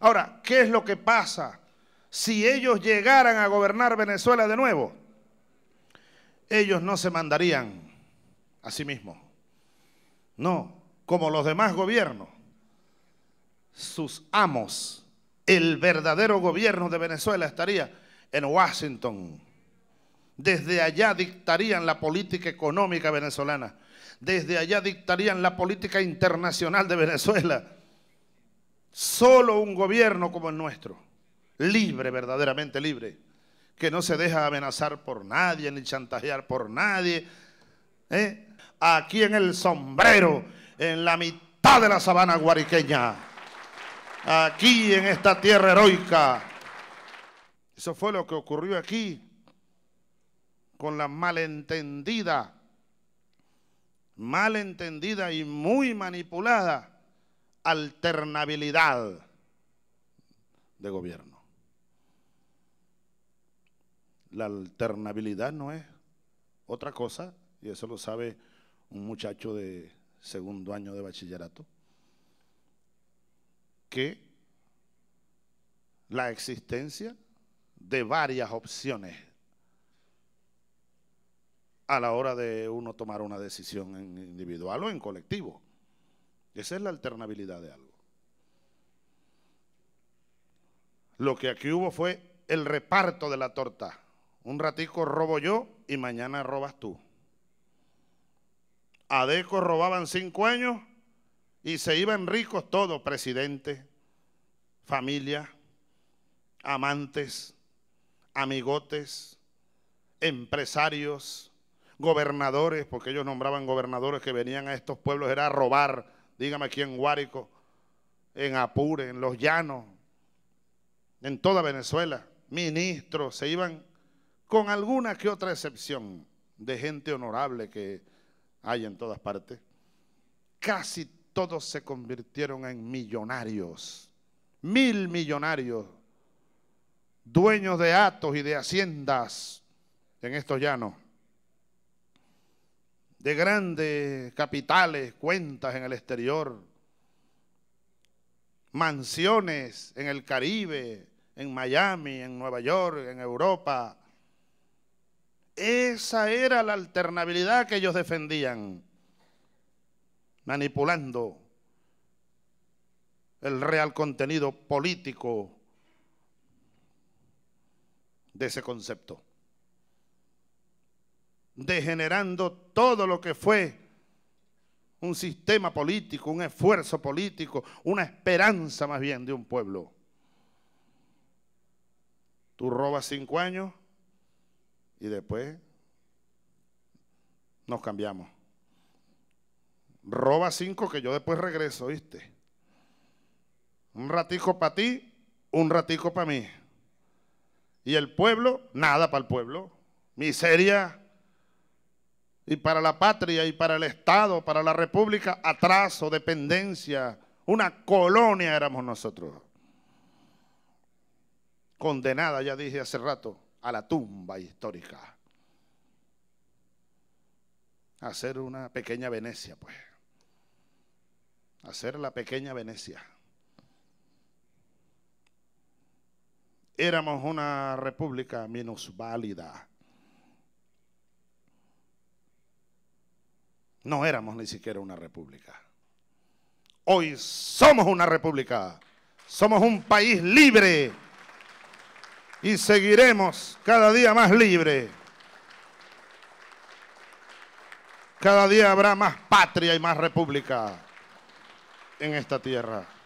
Ahora, ¿qué es lo que pasa si ellos llegaran a gobernar Venezuela de nuevo? Ellos no se mandarían a sí mismos. No, como los demás gobiernos, sus amos, el verdadero gobierno de Venezuela estaría en Washington. Desde allá dictarían la política económica venezolana. Desde allá dictarían la política internacional de Venezuela Solo un gobierno como el nuestro, libre, verdaderamente libre, que no se deja amenazar por nadie ni chantajear por nadie. ¿eh? Aquí en el sombrero, en la mitad de la sabana guariqueña, aquí en esta tierra heroica. Eso fue lo que ocurrió aquí con la malentendida, malentendida y muy manipulada alternabilidad de gobierno. La alternabilidad no es otra cosa, y eso lo sabe un muchacho de segundo año de bachillerato, que la existencia de varias opciones a la hora de uno tomar una decisión individual o en colectivo. Esa es la alternabilidad de algo. Lo que aquí hubo fue el reparto de la torta. Un ratico robo yo y mañana robas tú. Adeco robaban cinco años y se iban ricos todos, presidente, familia, amantes, amigotes, empresarios, gobernadores, porque ellos nombraban gobernadores que venían a estos pueblos, era robar dígame aquí en Guárico, en Apure, en Los Llanos, en toda Venezuela, ministros, se iban con alguna que otra excepción de gente honorable que hay en todas partes. Casi todos se convirtieron en millonarios, mil millonarios, dueños de atos y de haciendas en estos llanos de grandes capitales, cuentas en el exterior, mansiones en el Caribe, en Miami, en Nueva York, en Europa. Esa era la alternabilidad que ellos defendían, manipulando el real contenido político de ese concepto degenerando todo lo que fue un sistema político, un esfuerzo político, una esperanza más bien de un pueblo. Tú robas cinco años y después nos cambiamos. Roba cinco que yo después regreso, ¿viste? Un ratico para ti, un ratico para mí. Y el pueblo, nada para el pueblo. Miseria, y para la patria y para el Estado, para la República, atraso, dependencia. Una colonia éramos nosotros. Condenada, ya dije hace rato, a la tumba histórica. A ser una pequeña Venecia, pues. A ser la pequeña Venecia. Éramos una república minusválida No éramos ni siquiera una república. Hoy somos una república. Somos un país libre. Y seguiremos cada día más libre. Cada día habrá más patria y más república en esta tierra.